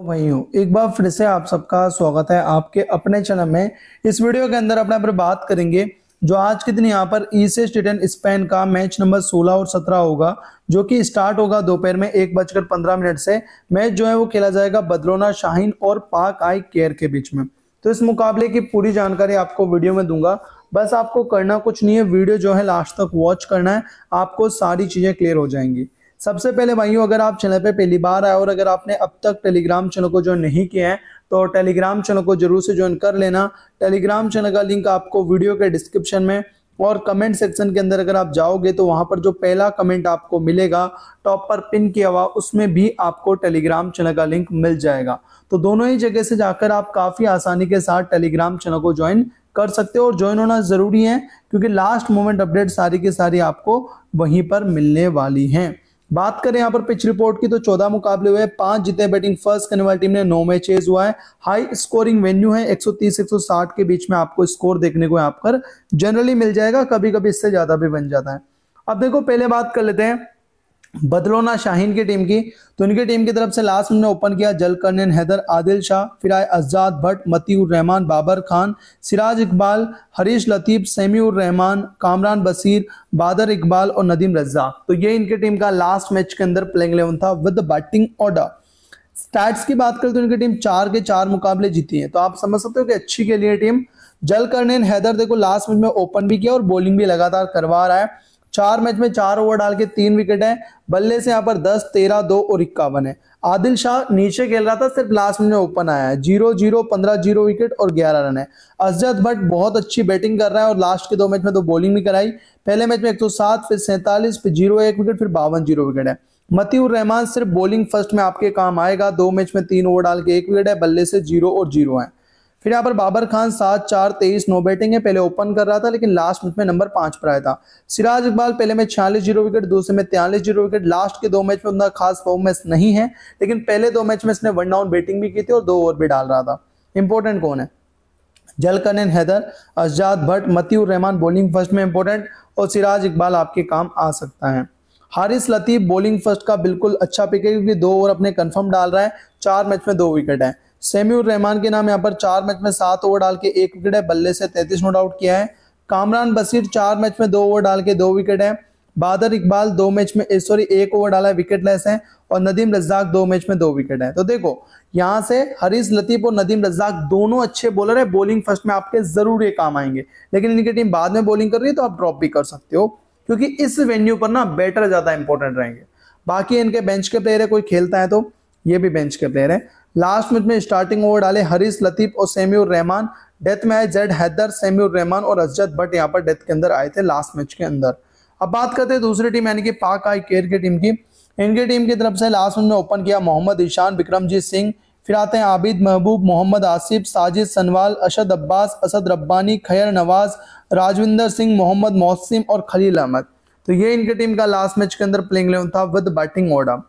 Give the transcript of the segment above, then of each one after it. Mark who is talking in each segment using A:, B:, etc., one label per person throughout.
A: वही हूँ एक बार फिर से आप सबका स्वागत है आपके अपने चैनल में इस वीडियो के अंदर अपने पर बात करेंगे जो आज के दिन यहाँ पर ईसेस्ट टेन स्पेन का मैच नंबर 16 और 17 होगा जो कि स्टार्ट होगा दोपहर में एक बजकर पंद्रह मिनट से मैच जो है वो खेला जाएगा बदलोना शाहीन और पाक आई केयर के बीच में तो इस मुकाबले की पूरी जानकारी आपको वीडियो में दूंगा बस आपको करना कुछ नहीं है वीडियो जो है लास्ट तक वॉच करना है आपको सारी चीज़ें क्लियर हो जाएंगी सबसे पहले भाइयों अगर आप चैनल पे पहली बार आए और अगर आपने अब तक टेलीग्राम चैनल को ज्वाइन नहीं किया है तो टेलीग्राम चैनल को जरूर से ज्वाइन कर लेना टेलीग्राम चैनल का लिंक आपको वीडियो के डिस्क्रिप्शन में और कमेंट सेक्शन के अंदर अगर आप जाओगे तो वहां पर जो पहला कमेंट आपको मिलेगा टॉप पर पिन किया हुआ उसमें भी आपको टेलीग्राम चैनल का लिंक मिल जाएगा तो दोनों ही जगह से जाकर आप काफ़ी आसानी के साथ टेलीग्राम चैनल को ज्वाइन कर सकते हो और ज्वाइन होना ज़रूरी है क्योंकि लास्ट मोमेंट अपडेट सारी की सारी आपको वहीं पर मिलने वाली हैं बात करें यहाँ पर पिच रिपोर्ट की तो चौदह मुकाबले हुए पांच जीते बैटिंग फर्स्ट करने वाली टीम ने नौ मैचेज हुआ है हाई स्कोरिंग वेन्यू है 130 160 के बीच में आपको स्कोर देखने को यहाँ पर जनरली मिल जाएगा कभी कभी इससे ज्यादा भी बन जाता है अब देखो पहले बात कर लेते हैं बदलोना शाहीन की टीम की तो इनकी टीम की तरफ से लास्ट में ओपन किया जलकर्णन हैदर आदिल शाह फिर आए अजाद भट्ट मतीउर रहमान बाबर खान सिराज इकबाल हरीश लतीफ़ सेमीउर रहमान कामरान बसीर बादर इकबाल और नदीम रज्जा तो ये इनके टीम का लास्ट मैच के अंदर प्लेइंग इलेवन था विद बैटिंग ऑर्डर स्टैट्स की बात करें तो इनकी टीम चार के चार मुकाबले जीती है तो आप समझ सकते हो कि अच्छी के लिए टीम जलकर्णन हैदर देखो लास्ट मैच में ओपन भी किया और बॉलिंग भी लगातार करवा रहा है चार मैच में चार ओवर डाल के तीन विकेट है बल्ले से यहाँ पर दस तेरह दो और इक्यावन है आदिल शाह नीचे खेल रहा था सिर्फ लास्ट में ओपन आया है जीरो जीरो पंद्रह जीरो विकेट और ग्यारह रन है अजद भट्ट बहुत अच्छी बैटिंग कर रहा है और लास्ट के दो मैच में तो बॉलिंग भी कराई पहले मैच में एक सौ सात फिर सैंतालीस फिर जीरो एक विकेट फिर बावन जीरो विकेट है मतीउर रहमान सिर्फ बॉलिंग फर्स्ट में आपके काम आएगा दो मैच में तीन ओवर डाल के एक विकेट है बल्ले से जीरो और जीरो है फिर यहाँ पर बाबर खान सात चार तेईस नो बैटिंग है पहले ओपन कर रहा था लेकिन लास्ट मैच में नंबर पांच पर आया था सिराज इकबाल पहले में छियालीस जीरो विकेट दूसरे में तेलीस जीरो विकेट लास्ट के दो मैच में उतना खास परफॉर्मेंस नहीं है लेकिन पहले दो मैच में इसने वन डाउन बैटिंग भी की थी और दो ओवर भी डाल रहा था इंपॉर्टेंट कौन है जलकनन हैदर अजाद भट्ट मतीउर रहमान बॉलिंग फर्स्ट में इंपॉर्टेंट और सिराज इकबाल आपके काम आ सकता है हारिस लतीफ बॉलिंग फर्स्ट का बिल्कुल अच्छा पिक है क्योंकि दो ओवर अपने कंफर्म डाल रहा है चार मैच में दो विकेट है सेम्यूर रहमान के नाम यहाँ पर चार मैच में सात ओवर डाल के एक विकेट है बल्ले से तैतीस नोट आउट किया है कामरान बसीर चार मैच में दो ओवर डाल के दो विकेट है बादर इकबाल दो मैच में सॉरी एक ओवर डाला है विकेट लेस है और नदीम रज्जाक दो मैच में दो विकेट है तो देखो यहाँ से हरीश लतीफ और नदीम रज्जाक दोनों अच्छे बॉलर है बॉलिंग फर्स्ट में आपके जरूर ये काम आएंगे लेकिन इनकी टीम बाद में बॉलिंग कर रही है तो आप ड्रॉप भी कर सकते हो क्योंकि इस वेन्यू पर ना बैटर ज़्यादा इंपॉर्टेंट रहेंगे बाकी इनके बेंच के प्लेयर है कोई खेलता है तो ये भी बेंच के प्लेयर है लास्ट मैच में स्टार्टिंग ओवर डाले हरीश लतीफ और सेम्यूर रहमान डेथ में आए जेड हैदर सेम्यूर रहमान और अजद भट्ट यहाँ पर डेथ के अंदर आए थे लास्ट मैच के अंदर अब बात करते हैं दूसरी टीम यानी कि पाक आई केयर की टीम की इनकी टीम की तरफ से लास्ट मैच में ओपन किया मोहम्मद ईशान विक्रमजीत सिंह फिर आते हैं आबिद महबूब मोहम्मद आसिफ साजिद सनवाल अशद अब्बास असद रब्बानी खैर नवाज राजविंदर सिंह मोहम्मद मोहसिम और खलील अहमद तो ये इनके टीम का लास्ट मैच के अंदर प्लेइंग इलेवन था विद बैटिंग ऑर्डर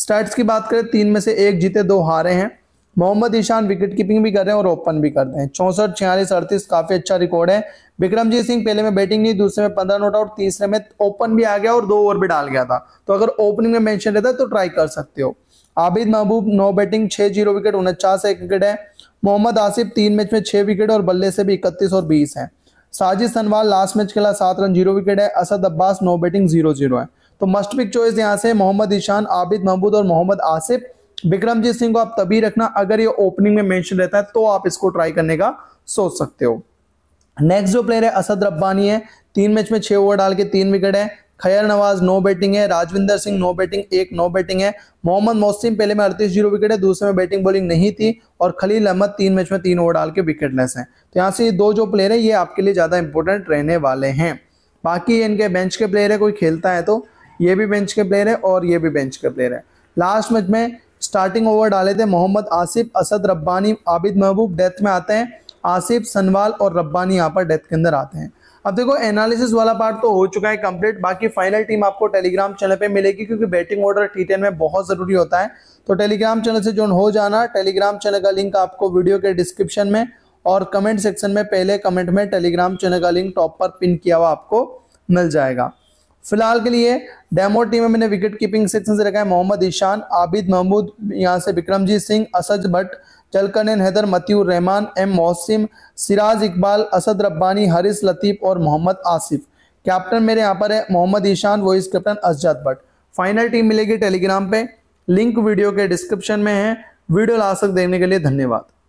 A: स्टार्ट की बात करें तीन में से एक जीते दो हारे हैं मोहम्मद ईशान विकेट कीपिंग भी कर रहे हैं और ओपन भी कर रहे हैं चौंसठ छियालीस अड़तीस काफी अच्छा रिकॉर्ड है विक्रमजीत सिंह पहले में बैटिंग नहीं दूसरे में पंद्रह नोट आउट तीसरे में ओपन भी आ गया और दो ओवर भी डाल गया था तो अगर ओपनिंग में मेंशन रहता है तो ट्राई कर सकते हो आबिद महबूब नौ बैटिंग छह जीरो विकेट उनचास एक विकेट है मोहम्मद आसिफ तीन मैच में छह विकेट और बल्ले से भी इकतीस और बीस है साजिद सनवाल लास्ट मैच खेला सात रन जीरो विकेट है असद अब्बास नौ बैटिंग जीरो जीरो है तो मस्ट पिक चॉइस यहाँ से मोहम्मद ईशान आबिद महमूद और मोहम्मद आसिफ विक्रमजीत सिंह को आप तभी रखना अगर ये ओपनिंग में मेंशन रहता है तो आप इसको ट्राई करने का सोच सकते हो नेक्स्ट जो प्लेयर है असद रब्बानी है तीन मैच में छह ओवर डाल के तीन विकेट है खैर नवाज नो बैटिंग है राजविंदर सिंह नो बैटिंग एक नो बैटिंग है मोहम्मद मोसिम पहले में अड़तीस जीरो विकेट है दूसरे में बैटिंग बॉलिंग नहीं थी और खलील अहमद तीन मैच में तीन ओवर डाल के लेस है तो यहाँ से ये दो जो प्लेयर है ये आपके लिए ज़्यादा इंपॉर्टेंट रहने वाले हैं बाकी इनके बेंच के प्लेयर है कोई खेलता है तो ये भी बेंच के प्लेयर है और ये भी बेंच के प्लेयर है लास्ट मैच में स्टार्टिंग ओवर डाले थे मोहम्मद आसिफ असद रब्बानी आबिद महबूब डेथ में आते हैं आसिफ सनवाल और रब्बानी यहाँ पर डेथ के अंदर आते हैं अब देखो एनालिसिस वाला पार्ट तो हो चुका है कंप्लीट बाकी फाइनल टीम आपको टेलीग्राम चैनल पे मिलेगी क्योंकि बैटिंग ऑर्डर टी टेन में बहुत ज़रूरी होता है तो टेलीग्राम चैनल से ज्वाइन हो जाना टेलीग्राम चैनल का लिंक आपको वीडियो के डिस्क्रिप्शन में और कमेंट सेक्शन में पहले कमेंट में टेलीग्राम चैनल का लिंक टॉप पर पिन किया हुआ आपको मिल जाएगा फिलहाल के लिए डेमो टीम में मैंने विकेट कीपिंग सेक्शन से रखा है मोहम्मद ईशान आबिद महमूद यहाँ से विक्रमजीत सिंह असद भट्ट चलकनन हैदर मतीउर रहमान एम मोहसिम सिराज इकबाल असद रब्बानी हरिस लतीफ़ और मोहम्मद आसिफ कैप्टन मेरे यहाँ पर है Mohammad Ishan vice captain Asjad Bhatt final team मिलेगी टेलीग्राम पे लिंक वीडियो के डिस्क्रिप्शन में है वीडियो लास्ट तक देखने के लिए धन्यवाद